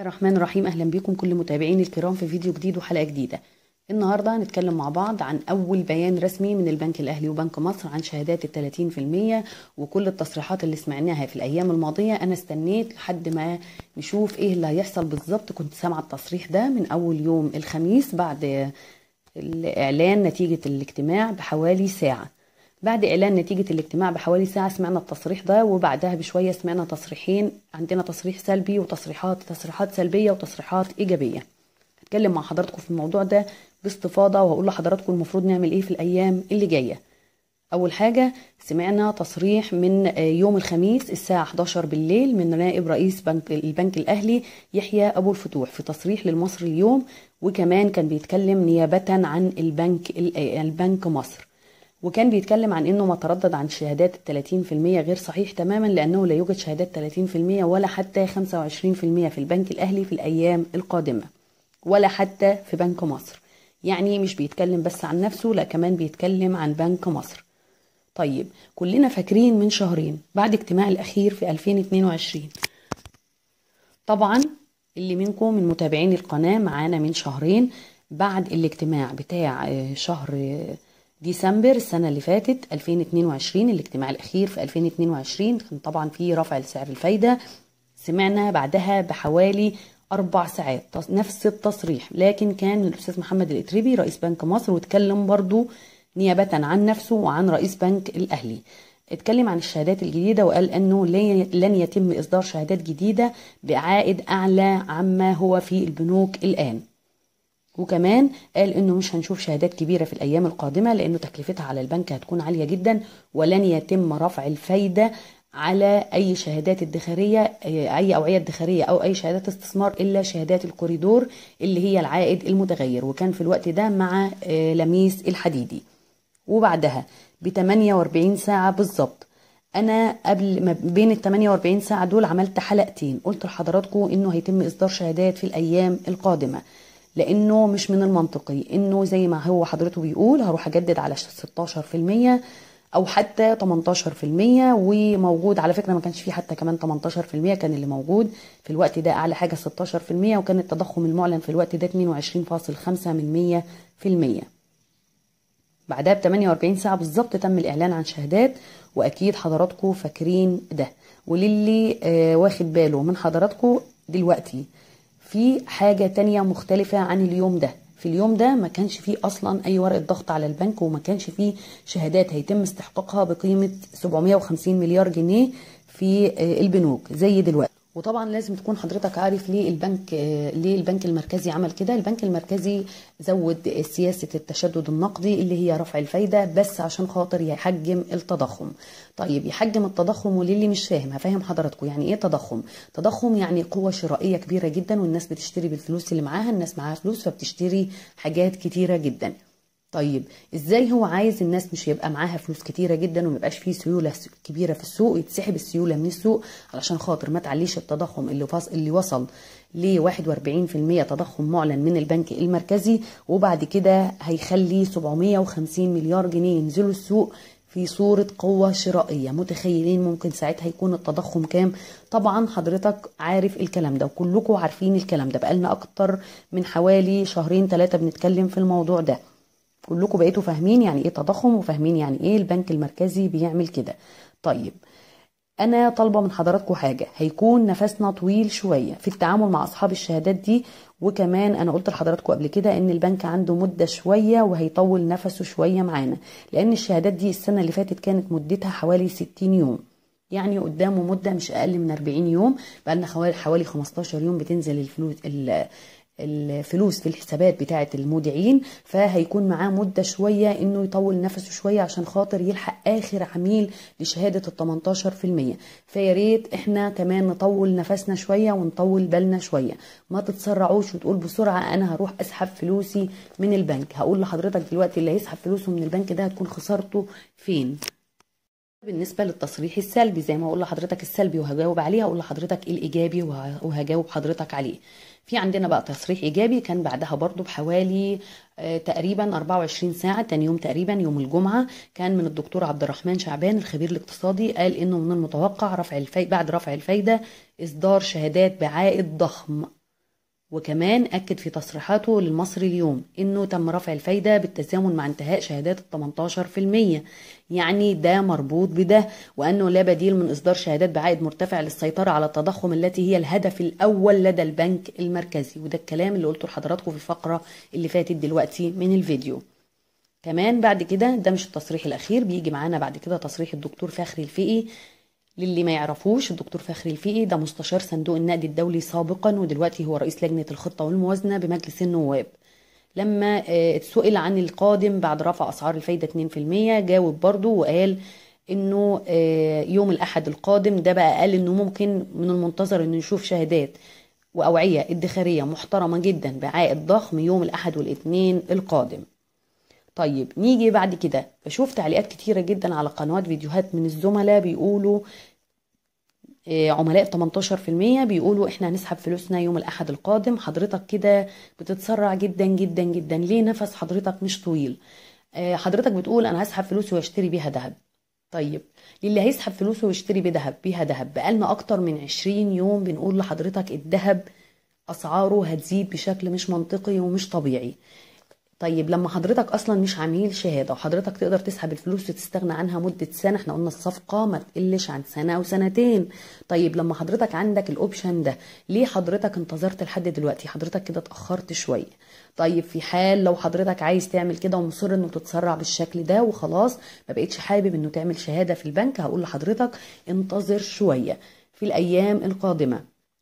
الرحمن الرحيم اهلا بكم كل متابعيني الكرام في فيديو جديد وحلقه جديده النهارده هنتكلم مع بعض عن اول بيان رسمي من البنك الاهلي وبنك مصر عن شهادات ال 30% وكل التصريحات اللي سمعناها في الايام الماضيه انا استنيت لحد ما نشوف ايه اللي هيحصل بالظبط كنت سامعه التصريح ده من اول يوم الخميس بعد الاعلان نتيجه الاجتماع بحوالي ساعه بعد إعلان نتيجة الاجتماع بحوالي ساعة سمعنا التصريح ده وبعدها بشوية سمعنا تصريحين عندنا تصريح سلبي وتصريحات تصريحات سلبية وتصريحات إيجابية هتكلم مع حضراتكم في الموضوع ده باستفاضة وهقول لحضراتكم المفروض نعمل إيه في الأيام اللي جاية أول حاجة سمعنا تصريح من يوم الخميس الساعة 11 بالليل من نائب رئيس بنك البنك الأهلي يحيى أبو الفتوح في تصريح للمصري اليوم وكمان كان بيتكلم نيابة عن البنك البنك مصر وكان بيتكلم عن انه ما تردد عن شهادات ال 30% غير صحيح تماما لانه لا يوجد شهادات 30% ولا حتى 25% في البنك الاهلي في الايام القادمه ولا حتى في بنك مصر يعني مش بيتكلم بس عن نفسه لا كمان بيتكلم عن بنك مصر طيب كلنا فاكرين من شهرين بعد اجتماع الاخير في 2022 طبعا اللي منكم من متابعين القناه معانا من شهرين بعد الاجتماع بتاع آه، شهر آه، ديسمبر السنة اللي فاتت 2022 الاجتماع الأخير في 2022 كان طبعا في رفع لسعر الفايدة سمعنا بعدها بحوالي أربع ساعات نفس التصريح لكن كان الأستاذ محمد الإتريبي رئيس بنك مصر واتكلم برضو نيابة عن نفسه وعن رئيس بنك الأهلي اتكلم عن الشهادات الجديدة وقال أنه لن يتم إصدار شهادات جديدة بعائد أعلى عما هو في البنوك الآن وكمان قال انه مش هنشوف شهادات كبيره في الايام القادمه لانه تكلفتها على البنك هتكون عاليه جدا ولن يتم رفع الفايده على اي شهادات ادخاريه آه، اي اوعيه ادخاريه او اي شهادات استثمار الا شهادات الكوريدور اللي هي العائد المتغير وكان في الوقت ده مع آه، لميس الحديدي وبعدها ب 48 ساعه بالظبط انا قبل ما بين ال 48 ساعه دول عملت حلقتين قلت لحضراتكم انه هيتم اصدار شهادات في الايام القادمه لانه مش من المنطقي انه زي ما هو حضرته بيقول هروح اجدد على 16% او حتى 18% وموجود على فكره ما كانش فيه حتى كمان 18% كان اللي موجود في الوقت ده اعلى حاجه 16% وكان التضخم المعلن في الوقت ده 22.5% بعدها ب 48 ساعه بالظبط تم الاعلان عن شهادات واكيد حضراتكم فاكرين ده وللي آه واخد باله من حضراتكم دلوقتي في حاجة تانية مختلفة عن اليوم ده في اليوم ده ما كانش فيه اصلا اي ورقه ضغط على البنك وما كانش فيه شهادات هيتم استحقاقها بقيمه 750 مليار جنيه في آه، البنوك زي دلوقتي وطبعا لازم تكون حضرتك عارف ليه البنك ليه البنك المركزي عمل كده البنك المركزي زود سياسه التشدد النقدي اللي هي رفع الفايده بس عشان خاطر يحجم التضخم طيب يحجم التضخم وللي مش فاهم هفهم حضراتكم يعني ايه تضخم تضخم يعني قوه شرائيه كبيره جدا والناس بتشتري بالفلوس اللي معاها الناس معاها فلوس فبتشتري حاجات كتيره جدا طيب ازاي هو عايز الناس مش يبقى معاها فلوس كتيره جدا وميبقاش فيه سيوله كبيره في السوق يتسحب السيوله من السوق علشان خاطر ما تعليش التضخم اللي فص... اللي وصل ل 41% تضخم معلن من البنك المركزي وبعد كده هيخلي 750 مليار جنيه ينزلوا السوق في صورة قوة شرائية متخيلين ممكن ساعتها يكون التضخم كام طبعا حضرتك عارف الكلام ده وكلكم عارفين الكلام ده بقالنا أكتر من حوالي شهرين ثلاثة بنتكلم في الموضوع ده كلكم بقيتوا فاهمين يعني ايه تضخم وفاهمين يعني ايه البنك المركزي بيعمل كده طيب انا طالبه من حضراتكم حاجه هيكون نفسنا طويل شويه في التعامل مع اصحاب الشهادات دي وكمان انا قلت لحضراتكم قبل كده ان البنك عنده مده شويه وهيطول نفسه شويه معانا لان الشهادات دي السنه اللي فاتت كانت مدتها حوالي 60 يوم يعني قدامه مدة مش أقل من 40 يوم بقى حوالي حوالي 15 يوم بتنزل الفلوس الفلوس في الحسابات بتاعه المودعين فهيكون معاه مده شويه انه يطول نفسه شويه عشان خاطر يلحق اخر عميل لشهاده ال 18% فيا ريت احنا كمان نطول نفسنا شويه ونطول بالنا شويه ما تتسرعوش وتقول بسرعه انا هروح اسحب فلوسي من البنك هقول لحضرتك دلوقتي اللي هيسحب فلوسه من البنك ده هتكون خسارته فين بالنسبه للتصريح السلبي زي ما اقول لحضرتك السلبي وهجاوب عليه هقول لحضرتك الايجابي وهجاوب حضرتك عليه في عندنا بقى تصريح ايجابي كان بعدها برضو بحوالي آه، تقريبا 24 ساعه تاني يوم تقريبا يوم الجمعه كان من الدكتور عبد الرحمن شعبان الخبير الاقتصادي قال انه من المتوقع رفع الفي... بعد رفع الفايده اصدار شهادات بعائد ضخم وكمان أكد في تصريحاته للمصري اليوم إنه تم رفع الفايدة بالتزامن مع انتهاء شهادات ال 18% يعني ده مربوط بده وأنه لا بديل من إصدار شهادات بعائد مرتفع للسيطرة على التضخم التي هي الهدف الأول لدى البنك المركزي وده الكلام اللي قلته لحضراتكم في الفقرة اللي فاتت دلوقتي من الفيديو كمان بعد كده ده مش التصريح الأخير بيجي معانا بعد كده تصريح الدكتور فخري الفقي للي ما يعرفوش الدكتور فخري الفقي ده مستشار صندوق النقد الدولي سابقا ودلوقتي هو رئيس لجنة الخطة والموازنة بمجلس النواب لما آه، اتسئل عن القادم بعد رفع أسعار الفايدة 2% جاوب برضه وقال انه آه، يوم الاحد القادم ده بقى قال انه ممكن من المنتظر انه نشوف شهادات واوعيه ادخاريه محترمه جدا بعائد ضخم يوم الاحد والاثنين القادم طيب نيجي بعد كده بشوف تعليقات كتيره جدا على قنوات فيديوهات من الزملاء بيقولوا آه، عملاء 18% بيقولوا احنا هنسحب فلوسنا يوم الاحد القادم حضرتك كده بتتسرع جدا جدا جدا ليه نفس حضرتك مش طويل آه، حضرتك بتقول انا هسحب فلوسي واشتري بيها ذهب طيب للي هيسحب فلوسه ويشتري بذهب بيها ذهب بقالنا اكتر من 20 يوم بنقول لحضرتك الذهب اسعاره هتزيد بشكل مش منطقي ومش طبيعي طيب لما حضرتك اصلا مش عميل شهاده وحضرتك تقدر تسحب الفلوس وتستغنى عنها مده سنه احنا قلنا الصفقه ما تقلش عن سنه او سنتين طيب لما حضرتك عندك الاوبشن ده ليه حضرتك انتظرت لحد دلوقتي حضرتك كده اتاخرت شويه طيب في حال لو حضرتك عايز تعمل كده ومصر انه تتسرع بالشكل ده وخلاص ما بقتش حابب انه تعمل شهاده في البنك هقول لحضرتك انتظر شويه في الايام القادمه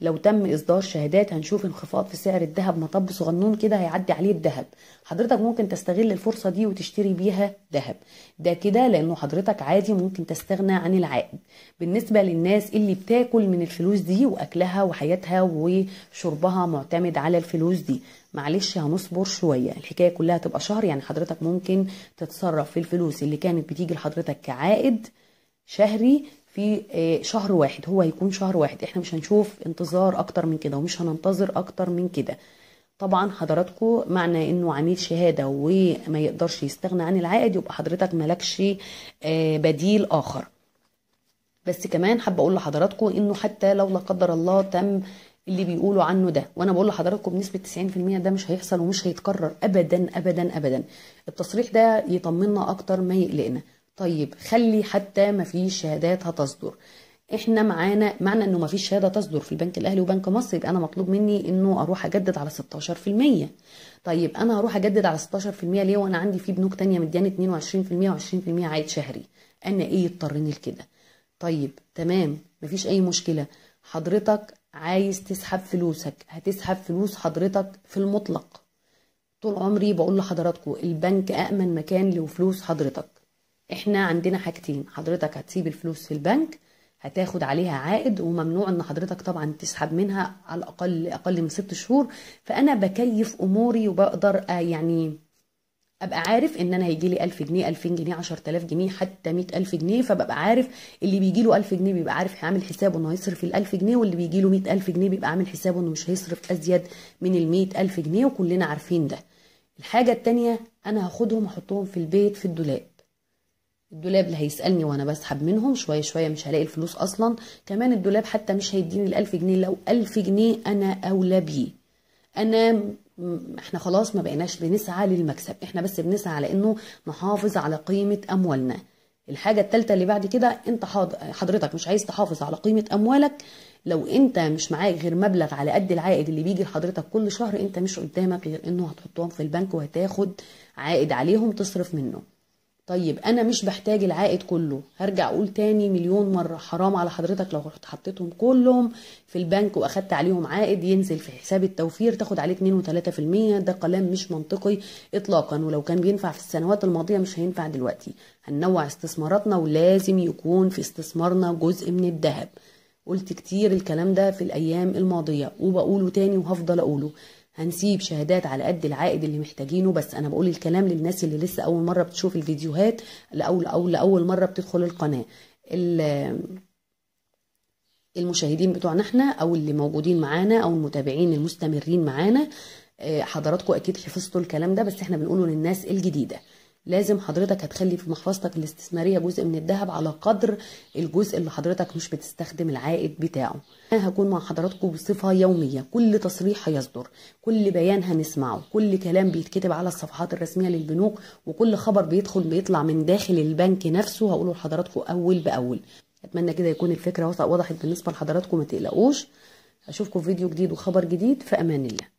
لو تم اصدار شهادات هنشوف انخفاض في سعر الذهب مطب صغنون كده هيعدي عليه الذهب حضرتك ممكن تستغل الفرصه دي وتشتري بيها ذهب ده كده لانه حضرتك عادي ممكن تستغنى عن العائد بالنسبه للناس اللي بتاكل من الفلوس دي واكلها وحياتها وشربها معتمد على الفلوس دي معلش هنصبر شويه الحكايه كلها تبقى شهر يعني حضرتك ممكن تتصرف في الفلوس اللي كانت بتيجي لحضرتك كعائد شهري في آه، شهر واحد هو هيكون شهر واحد احنا مش هنشوف انتظار اكتر من كده ومش هننتظر اكتر من كده طبعا حضراتكم معنى انه عميل شهاده وما يقدرش يستغنى عن العائد يبقى حضرتك مالكش آه، بديل اخر بس كمان حابه اقول لحضراتكم انه حتى لو لا قدر الله تم اللي بيقولوا عنه ده وانا بقول لحضراتكم بنسبه 90% ده مش هيحصل ومش هيتكرر ابدا ابدا ابدا التصريح ده يطمنا اكتر ما يقلقنا طيب خلي حتى ما فيش شهادات هتصدر احنا معانا معنى انه ما فيش شهاده تصدر في البنك الاهلي وبنك مصر يبقى انا مطلوب مني انه اروح اجدد على 16% طيب انا هروح اجدد على 16% ليه وانا عندي في بنوك تانية مدياني 22% و20% عائد شهري انا ايه يضطرني لكده طيب تمام مفيش اي مشكله حضرتك عايز تسحب فلوسك هتسحب فلوس حضرتك في المطلق طول عمري بقول لحضراتكم البنك أأمن مكان لفلوس حضرتك احنا عندنا حاجتين حضرتك هتسيب الفلوس في البنك هتاخد عليها عائد وممنوع ان حضرتك طبعا تسحب منها على الاقل اقل من ست شهور فانا بكيف اموري وبقدر آه، يعني ابقى عارف ان انا هيجي لي 1000 جنيه 2000 جنيه 10000 جنيه حتى 100000 جنيه فببقى عارف اللي بيجي له 1000 جنيه بيبقى عارف هيعمل حسابه انه هيصرف ال 1000 جنيه واللي بيجي له 100000 جنيه بيبقى عامل حسابه انه مش هيصرف ازيد من ال 100000 جنيه وكلنا عارفين ده الحاجه الثانيه انا هاخدهم احطهم في البيت في الدولاب الدولاب اللي هيسالني وانا بسحب منهم شويه شويه مش هلاقي الفلوس اصلا كمان الدولاب حتى مش هيديني الألف جنيه لو ألف جنيه انا اولى بيه انا احنا خلاص ما بقيناش بنسعى للمكسب احنا بس بنسعى على انه نحافظ على قيمه اموالنا الحاجه الثالثه اللي بعد كده انت حضرتك مش عايز تحافظ على قيمه اموالك لو انت مش معاك غير مبلغ على قد العائد اللي بيجي لحضرتك كل شهر انت مش قدامك غير انه هتحطهم في البنك وهتاخد عائد عليهم تصرف منه طيب انا مش بحتاج العائد كله هرجع اقول تاني مليون مره حرام على حضرتك لو رحت حطيتهم كلهم في البنك واخدت عليهم عائد ينزل في حساب التوفير تاخد عليه 2 و3% ده كلام مش منطقي اطلاقا ولو كان بينفع في السنوات الماضيه مش هينفع دلوقتي هننوع استثماراتنا ولازم يكون في استثمارنا جزء من الذهب قلت كتير الكلام ده في الايام الماضيه وبقوله تاني وهفضل اقوله هنسيب شهادات على قد العائد اللي محتاجينه بس انا بقول الكلام للناس اللي لسه اول مره بتشوف الفيديوهات لاول او لاول مره بتدخل القناه المشاهدين بتوعنا احنا او اللي موجودين معانا او المتابعين المستمرين معانا آه، حضراتكم اكيد حفظتوا الكلام ده بس احنا بنقوله للناس الجديده لازم حضرتك هتخلي في محفظتك الاستثماريه جزء من الذهب على قدر الجزء اللي حضرتك مش بتستخدم العائد بتاعه انا هكون مع حضراتكم بصفه يوميه كل تصريح هيصدر كل بيان هنسمعه كل كلام بيتكتب على الصفحات الرسميه للبنوك وكل خبر بيدخل بيطلع من داخل البنك نفسه هقوله لحضراتكم اول باول اتمنى كده يكون الفكره وضحت بالنسبه لحضراتكم ما تقلقوش اشوفكم في فيديو جديد وخبر جديد في امان الله